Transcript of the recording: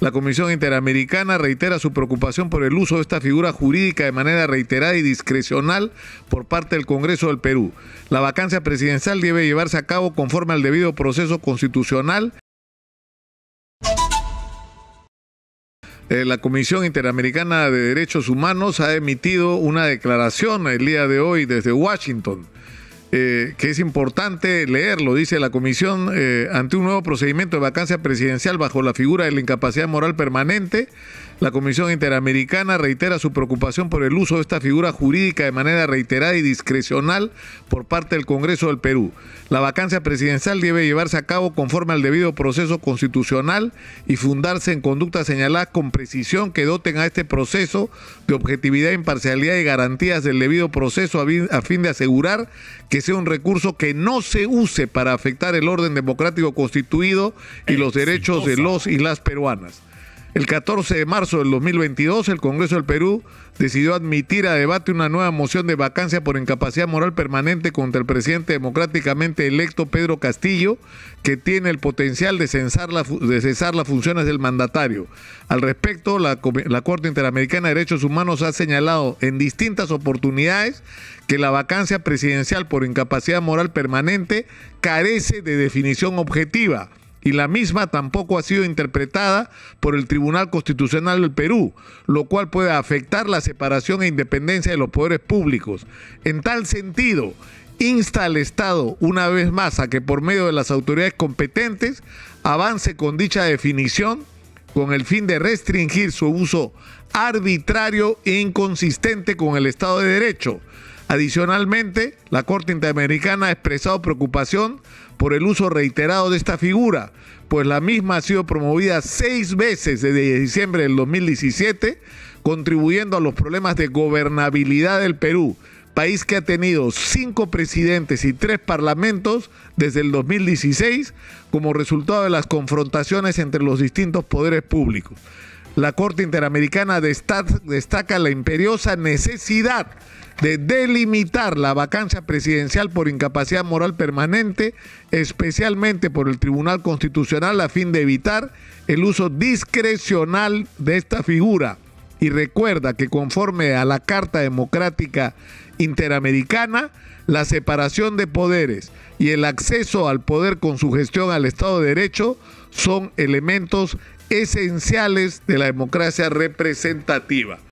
La Comisión Interamericana reitera su preocupación por el uso de esta figura jurídica de manera reiterada y discrecional por parte del Congreso del Perú. La vacancia presidencial debe llevarse a cabo conforme al debido proceso constitucional eh, la Comisión Interamericana de Derechos Humanos ha emitido una declaración el día de hoy desde Washington. Eh, que es importante leerlo, dice la comisión, eh, ante un nuevo procedimiento de vacancia presidencial bajo la figura de la incapacidad moral permanente, la Comisión Interamericana reitera su preocupación por el uso de esta figura jurídica de manera reiterada y discrecional por parte del Congreso del Perú. La vacancia presidencial debe llevarse a cabo conforme al debido proceso constitucional y fundarse en conductas señaladas con precisión que doten a este proceso de objetividad, imparcialidad y garantías del debido proceso a fin de asegurar que sea un recurso que no se use para afectar el orden democrático constituido y los derechos de los y las peruanas. El 14 de marzo del 2022, el Congreso del Perú decidió admitir a debate una nueva moción de vacancia por incapacidad moral permanente contra el presidente democráticamente electo Pedro Castillo, que tiene el potencial de cesar, las funciones del mandatario. Al respecto, la Corte Interamericana de Derechos Humanos ha señalado en distintas oportunidades que la vacancia presidencial por incapacidad moral permanente carece de definición objetiva y la misma tampoco ha sido interpretada por el Tribunal Constitucional del Perú, lo cual puede afectar la separación e independencia de los poderes públicos. En tal sentido, insta al Estado una vez más a que por medio de las autoridades competentes avance con dicha definición con el fin de restringir su uso arbitrario e inconsistente con el Estado de Derecho, Adicionalmente, la Corte Interamericana ha expresado preocupación por el uso reiterado de esta figura, pues la misma ha sido promovida seis veces desde diciembre del 2017, contribuyendo a los problemas de gobernabilidad del Perú, país que ha tenido cinco presidentes y tres parlamentos desde el 2016 como resultado de las confrontaciones entre los distintos poderes públicos. La Corte Interamericana destaca la imperiosa necesidad de delimitar la vacancia presidencial por incapacidad moral permanente, especialmente por el Tribunal Constitucional, a fin de evitar el uso discrecional de esta figura. Y recuerda que conforme a la Carta Democrática Interamericana, la separación de poderes y el acceso al poder con su gestión al Estado de Derecho son elementos esenciales de la democracia representativa.